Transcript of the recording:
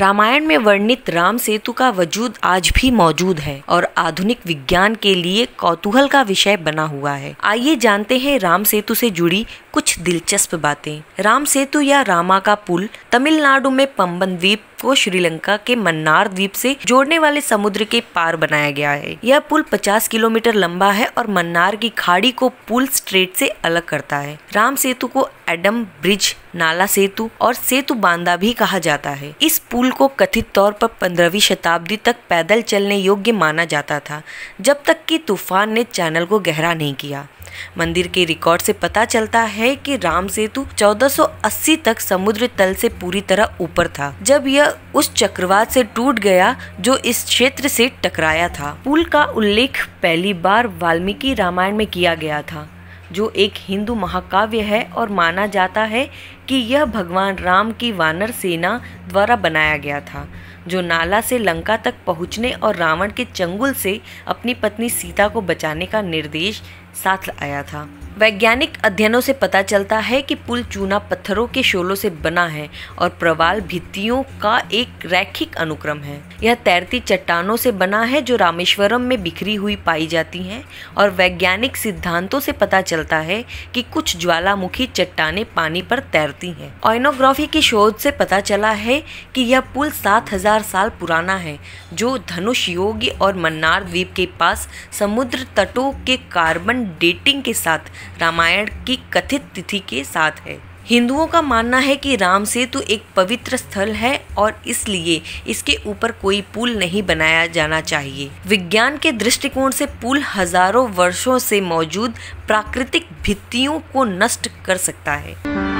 रामायण में वर्णित राम सेतु का वजूद आज भी मौजूद है और आधुनिक विज्ञान के लिए कौतूहल का विषय बना हुआ है आइए जानते हैं राम सेतु से जुड़ी कुछ दिलचस्प बातें राम सेतु या रामा का पुल तमिलनाडु में पम्बन द्वीप को श्रीलंका के मन्नार द्वीप से जोड़ने वाले समुद्र के पार बनाया गया है यह पुल 50 किलोमीटर लंबा है और मन्नार की खाड़ी को पुल स्ट्रेट से अलग करता है राम सेतु को एडम ब्रिज नाला सेतु और सेतु बांदा भी कहा जाता है इस पुल को कथित तौर पर पंद्रहवीं शताब्दी तक पैदल चलने योग्य माना जाता था जब तक कि तूफान ने चैनल को गहरा नहीं किया मंदिर के रिकॉर्ड से पता चलता है कि राम सेतु 1480 तक समुद्र तल से पूरी तरह ऊपर था जब यह उस चक्रवात से टूट गया जो इस क्षेत्र से टकराया था पुल का उल्लेख पहली बार वाल्मीकि रामायण में किया गया था जो एक हिंदू महाकाव्य है और माना जाता है कि यह भगवान राम की वानर सेना द्वारा बनाया गया था जो नाला से लंका तक पहुंचने और रावण के चंगुल से अपनी पत्नी सीता को बचाने का निर्देश साथ आया था वैज्ञानिक अध्ययनों से पता चलता है कि पुल चूना पत्थरों के शोलों से बना है और प्रवाल भित्तियों का एक रैखिक अनुक्रम है यह तैरती चट्टानों से बना है जो रामेश्वरम में बिखरी हुई पाई जाती हैं और वैज्ञानिक सिद्धांतों से पता चलता है कि कुछ ज्वालामुखी चट्टाने पानी पर तैरती हैं ऑइनोग्राफी की शोध से पता चला है कि यह पुल सात साल पुराना है जो धनुष योगी और मन्नार द्वीप के पास समुद्र तटों के कार्बन डेटिंग के साथ रामायण की कथित तिथि के साथ है हिंदुओं का मानना है कि राम सेतु एक पवित्र स्थल है और इसलिए इसके ऊपर कोई पुल नहीं बनाया जाना चाहिए विज्ञान के दृष्टिकोण से पुल हजारों वर्षों से मौजूद प्राकृतिक भित्तियों को नष्ट कर सकता है